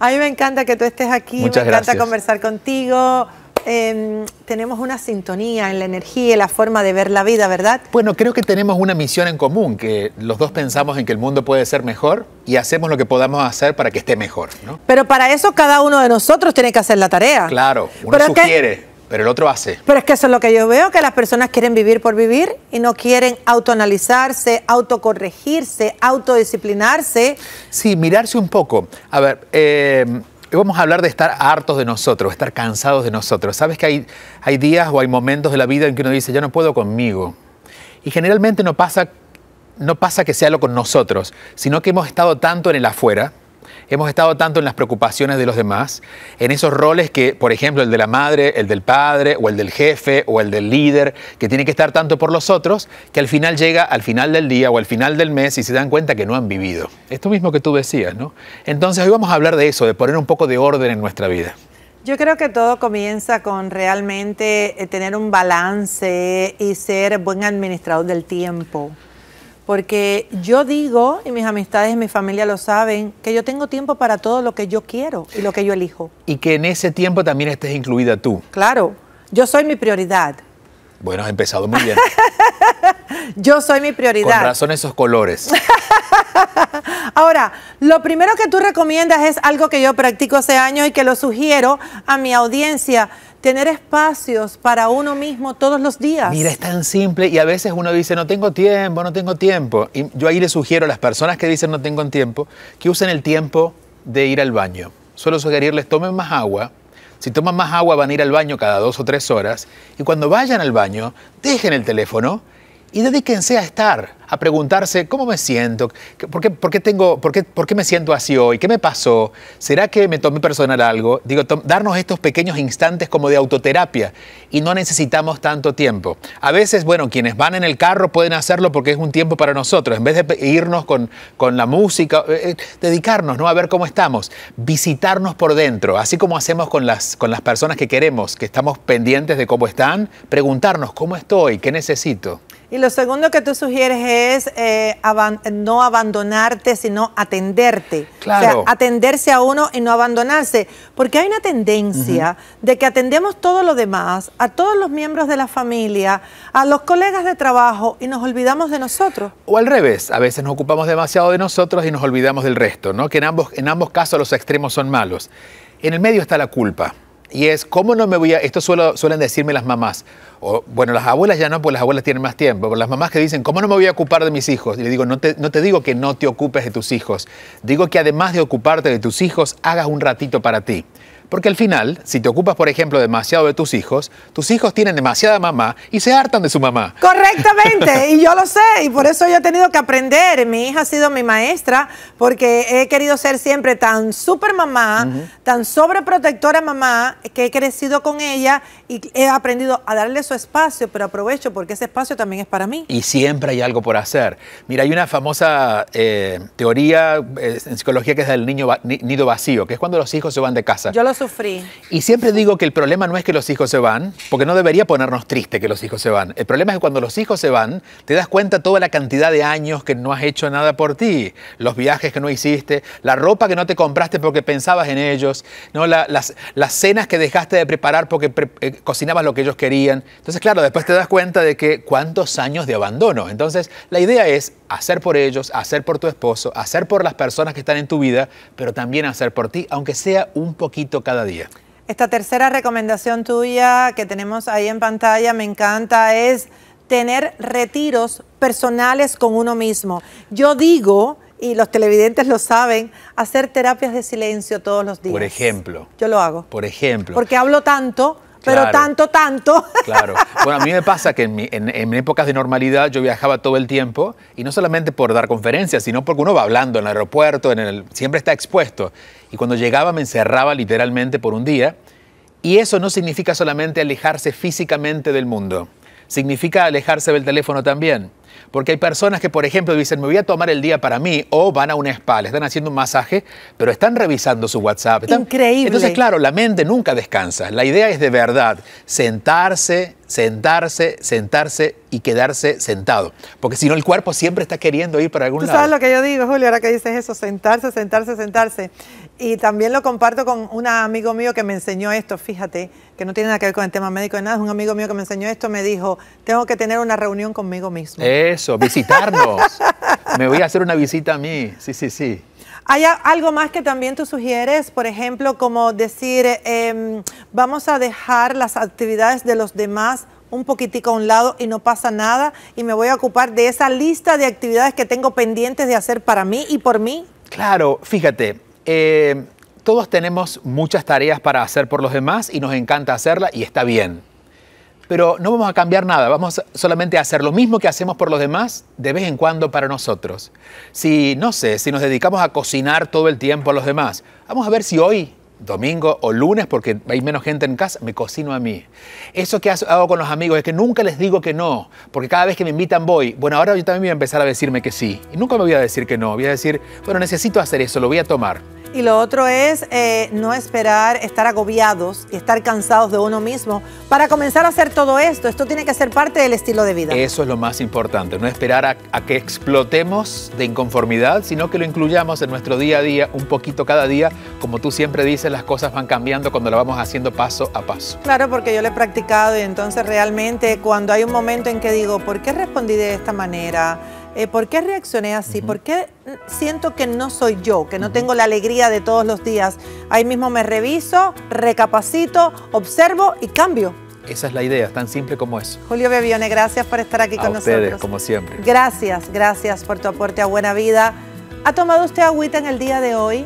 A mí me encanta que tú estés aquí, me encanta conversar contigo. Em, tenemos una sintonía en la energía y la forma de ver la vida, ¿verdad? Bueno, creo que tenemos una misión en común, que los dos pensamos en que el mundo puede ser mejor y hacemos lo que podamos hacer para que esté mejor, Pero para eso cada uno de nosotros tiene que hacer la tarea. Claro, uno Pero sugiere. Pero el otro hace. Pero es que eso es lo que yo veo, que las personas quieren vivir por vivir y no quieren autoanalizarse, autocorregirse, autodisciplinarse. Sí, mirarse un poco. A ver, eh, vamos a hablar de estar hartos de nosotros, estar cansados de nosotros. Sabes que hay, días o hay momentos de la vida en que uno dice, yo no puedo conmigo. Y generalmente no pasa, no pasa que sea lo con nosotros, sino que hemos estado tanto en el afuera, Hemos estado tanto en las preocupaciones de los demás, en esos roles que, por ejemplo, el de la madre, el del padre, o el del jefe, o el del líder, que tiene que estar tanto por los otros, que al final llega al final del día o al final del mes y se dan cuenta que no han vivido. Esto mismo que tú decías, ¿no? Entonces hoy vamos a hablar de eso, de poner un poco de orden en nuestra vida. Yo creo que todo comienza con realmente eh, tener un balance y ser buen administrador del tiempo. Porque yo digo, y mis amistades y mi familia lo saben, que yo tengo tiempo para todo lo que yo quiero y lo que yo elijo. Y que en ese tiempo también estés incluida tú. Claro, yo soy mi prioridad. Bueno, has empezado muy bien. Yo soy mi prioridad. Con razón esos colores. Ahora, lo primero que tú recomiendas es algo que yo practico hace años y que lo sugiero a mi audiencia tener espacios para uno mismo todos los días. Mira, es tan simple y a veces uno dice, no tengo tiempo, no tengo tiempo. Y yo ahí le sugiero a las personas que dicen no tengo tiempo, que usen el tiempo de ir al baño. Suelo sugerirles, tomen más agua. Si toman más agua van a ir al baño cada dos o tres horas y cuando vayan al baño, dejen el teléfono y dedíquense a estar a preguntarse cómo me siento, por qué, por tengo, por qué, por me siento así hoy, qué me pasó, será que me tomé personal algo. Digo, darnos estos pequeños instantes como de autoterapia y no necesitamos tanto tiempo. A veces, bueno, quienes van en el carro pueden hacerlo porque es un tiempo para nosotros. En vez de irnos con, con la música, eh, eh, dedicarnos, ¿no? A ver cómo estamos, visitarnos por dentro, así como hacemos con las, con las personas que queremos, que estamos pendientes de cómo están, preguntarnos cómo estoy, qué necesito. Y lo segundo que tú sugieres es es eh, no abandonarte, sino atenderte. Claro. atenderse a uno y no abandonarse. Porque hay una tendencia de que atendemos todo lo demás, a todos los miembros de la familia, a los colegas de trabajo y nos olvidamos de nosotros. O al revés, a veces nos ocupamos demasiado de nosotros y nos olvidamos del resto, ¿no? Que en ambos, en ambos casos los extremos son malos. En el medio está la culpa y es, ¿cómo no me voy a...? Esto suelen decirme las mamás. O, bueno, las abuelas ya no, porque las abuelas tienen más tiempo. Pero las mamás que dicen, ¿cómo no me voy a ocupar de mis hijos? Y le digo, no te, no te digo que no te ocupes de tus hijos. Digo que además de ocuparte de tus hijos, hagas un ratito para ti. Porque al final, si te ocupas, por ejemplo, demasiado de tus hijos, tus hijos tienen demasiada mamá y se hartan de su mamá. Correctamente, y yo lo sé, y por eso yo he tenido que aprender. Mi hija ha sido mi maestra, porque he querido ser siempre tan súper mamá, tan sobreprotectora mamá, que he crecido con ella y he aprendido a darle su espacio, pero aprovecho porque ese espacio también es para mí. Y siempre hay algo por hacer. Mira, hay una famosa eh, teoría eh, en psicología que es del niño nido vacío, que es cuando los hijos se van de casa. Yo lo y siempre digo que el problema no es que los hijos se van, porque no debería ponernos triste que los hijos se van. El problema es que cuando los hijos se van, te das cuenta toda la cantidad de años que no has hecho nada por ti, los viajes que no hiciste, la ropa que no te compraste porque pensabas en ellos, ¿no? las, las, cenas que dejaste de preparar porque eh, cocinabas lo que ellos querían. Entonces, claro, después te das cuenta de que cuántos años de abandono. Entonces, la idea es hacer por ellos, hacer por tu esposo, hacer por las personas que están en tu vida, pero también hacer por ti, aunque sea un poquito día. Esta tercera recomendación tuya que tenemos ahí en pantalla me encanta es tener retiros personales con uno mismo. Yo digo, y los televidentes lo saben, hacer terapias de silencio todos los días. Por ejemplo. Yo lo hago. Por ejemplo. Porque hablo tanto pero tanto, tanto. Claro. Bueno, a mí me pasa que en, mi, en, épocas de normalidad yo viajaba todo el tiempo y no solamente por dar conferencias, sino porque uno va hablando en el aeropuerto, en el, siempre está expuesto. Y cuando llegaba me encerraba literalmente por un día y eso no significa solamente alejarse físicamente del mundo significa alejarse del teléfono también. Porque hay personas que, por ejemplo, dicen, me voy a tomar el día para mí, o van a una spa, le están haciendo un masaje, pero están revisando su WhatsApp. Increíble. Entonces, claro, la mente nunca descansa. La idea es de verdad sentarse, sentarse, sentarse y quedarse sentado. Porque si no, el cuerpo siempre está queriendo ir para algún ¿Tú ¿Sabes lo que yo digo, Julio, ahora que dices eso? Sentarse, sentarse, sentarse. Y también lo comparto con un amigo mío que me enseñó esto, fíjate, que no tiene nada que ver con el tema médico de nada, es un amigo mío que me enseñó esto, me dijo, tengo que tener una reunión conmigo mismo. Eso, visitarnos. me voy a hacer una visita a mí, sí, sí, sí. ¿Hay algo más que también tú sugieres? Por ejemplo, como decir, em, vamos a dejar las actividades de los demás un poquitico a un lado y no pasa nada y me voy a ocupar de esa lista de actividades que tengo pendientes de hacer para mí y por mí. Claro, fíjate, eh, todos tenemos muchas tareas para hacer por los demás y nos encanta hacerlas y está bien. Pero no vamos a cambiar nada, vamos solamente a hacer lo mismo que hacemos por los demás de vez en cuando para nosotros. Si, no sé, si nos dedicamos a cocinar todo el tiempo a los demás, vamos a ver si hoy domingo o lunes porque hay menos gente en casa, me cocino a mí. Eso que hago con los amigos es que nunca les digo que no, porque cada vez que me invitan voy. Bueno, ahora yo también voy a empezar a decirme que sí. Y nunca me voy a decir que no, voy a decir, bueno, necesito hacer eso, lo voy a tomar. Y lo otro es eh, no esperar estar agobiados y estar cansados de uno mismo para comenzar a hacer todo esto. Esto tiene que ser parte del estilo de vida. Eso es lo más importante, no esperar a que explotemos de inconformidad, sino que lo incluyamos en nuestro día a día, un poquito cada día, como tú siempre dices las cosas van cambiando cuando lo vamos haciendo paso a paso. Claro, porque yo lo he practicado y entonces realmente cuando hay un momento en que digo, ¿por qué respondí de esta manera? Eh, ¿por qué reaccioné así? ¿Por qué siento que no soy yo, que no tengo la alegría de todos los días? Ahí mismo me reviso, recapacito, observo y cambio. Esa es la idea, tan simple como eso. Julio Bebione, gracias por estar aquí con ustedes, como siempre. Gracias, gracias por tu aporte a Buena Vida. ¿Ha tomado usted agüita en el día de hoy?